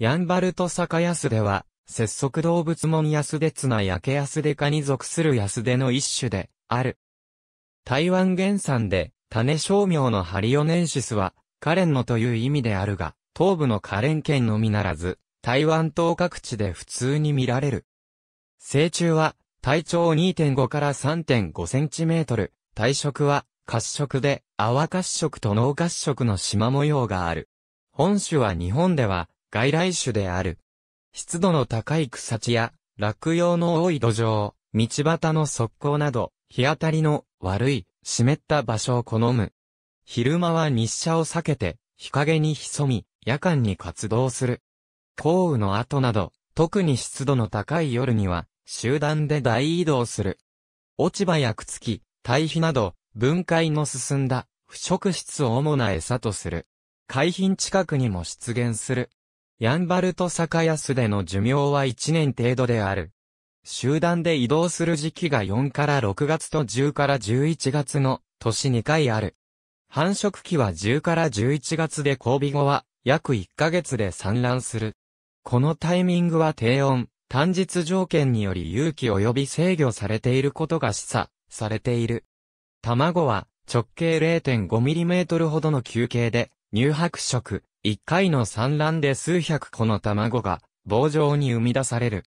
ヤンバルト坂安では、節足動物門安で綱焼け安で科に属する安での一種で、ある。台湾原産で、種商名のハリオネンシスは、カレンのという意味であるが、東部のカレン県のみならず、台湾島各地で普通に見られる。成虫は、体長2.5から3.5センチメートル、体色は、褐色で、泡褐色と濃褐色の縞模様がある。本種は日本では、外来種である。湿度の高い草地や、落葉の多い土壌、道端の側溝など、日当たりの悪い、湿った場所を好む。昼間は日射を避けて、日陰に潜み、夜間に活動する。降雨の後など、特に湿度の高い夜には、集団で大移動する。落ち葉やくつき、堆肥など、分解の進んだ、腐食質を主な餌とする。海浜近くにも出現する。ヤンバルト坂安での寿命は1年程度である。集団で移動する時期が4から6月と10から11月の年2回ある。繁殖期は10から11月で交尾後は約1ヶ月で産卵する。このタイミングは低温、単日条件により有機及び制御されていることが示唆されている。卵は直径 0.5mm ほどの球形で乳白色、一回の産卵で数百個の卵が棒状に生み出される。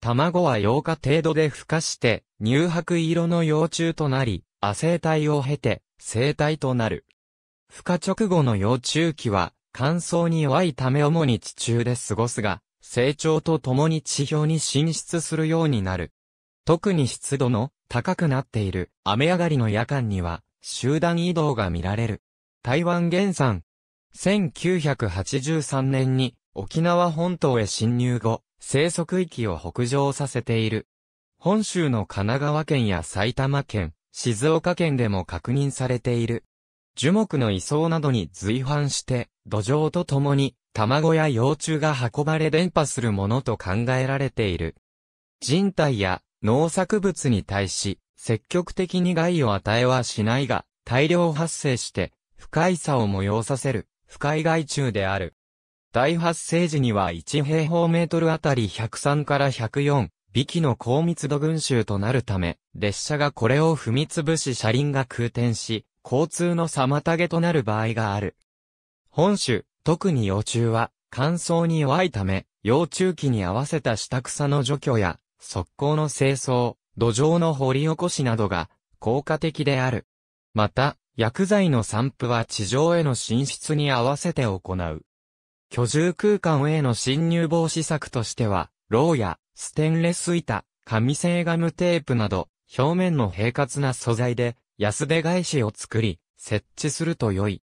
卵は8日程度で孵化して、乳白色の幼虫となり、亜生体を経て、生体となる。孵化直後の幼虫期は、乾燥に弱いため主に地中で過ごすが、成長とともに地表に進出するようになる。特に湿度の高くなっている雨上がりの夜間には集団移動が見られる。台湾原産1983年に沖縄本島へ侵入後、生息域を北上させている。本州の神奈川県や埼玉県、静岡県でも確認されている。樹木の移送などに随伴して、土壌とともに卵や幼虫が運ばれ伝播するものと考えられている。人体や農作物に対し、積極的に害を与えはしないが、大量発生して、不快さを催させる不海外中である。大発生時には1平方メートルあたり103から104、微気の高密度群衆となるため、列車がこれを踏み潰し車輪が空転し、交通の妨げとなる場合がある。本種、特に幼虫は、乾燥に弱いため、幼虫期に合わせた下草の除去や、側溝の清掃、土壌の掘り起こしなどが、効果的である。また、薬剤の散布は地上への進出に合わせて行う。居住空間への侵入防止策としては、ローやステンレス板、紙製ガムテープなど、表面の平滑な素材で安手返しを作り、設置すると良い。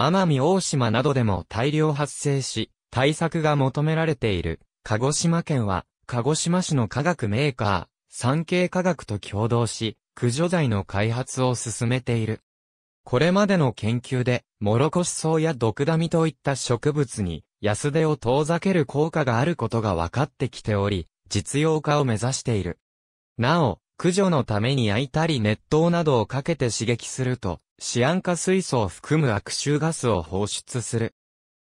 奄美大島などでも大量発生し、対策が求められている。鹿児島県は、鹿児島市の化学メーカー、産経化学と共同し、駆除剤の開発を進めている。これまでの研究で、モロコシソウやドクダミといった植物に、安手を遠ざける効果があることが分かってきており、実用化を目指している。なお、駆除のために焼いたり熱湯などをかけて刺激すると、シアン化水素を含む悪臭ガスを放出する。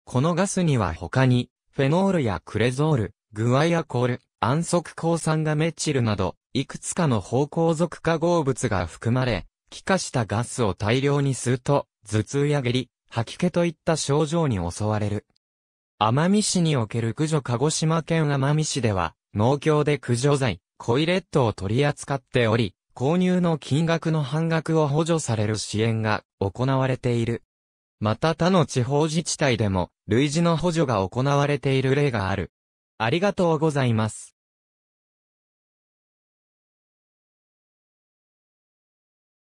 このガスには他に、フェノールやクレゾール、グアイアコール、安息抗酸がメチルなど、いくつかの芳香属化合物が含まれ、気化したガスを大量に吸うと、頭痛や下痢、吐き気といった症状に襲われる。奄美市における駆除鹿児島県奄美市では、農協で駆除剤、コイレットを取り扱っており、購入の金額の半額を補助される支援が行われている。また他の地方自治体でも、類似の補助が行われている例がある。ありがとうございます。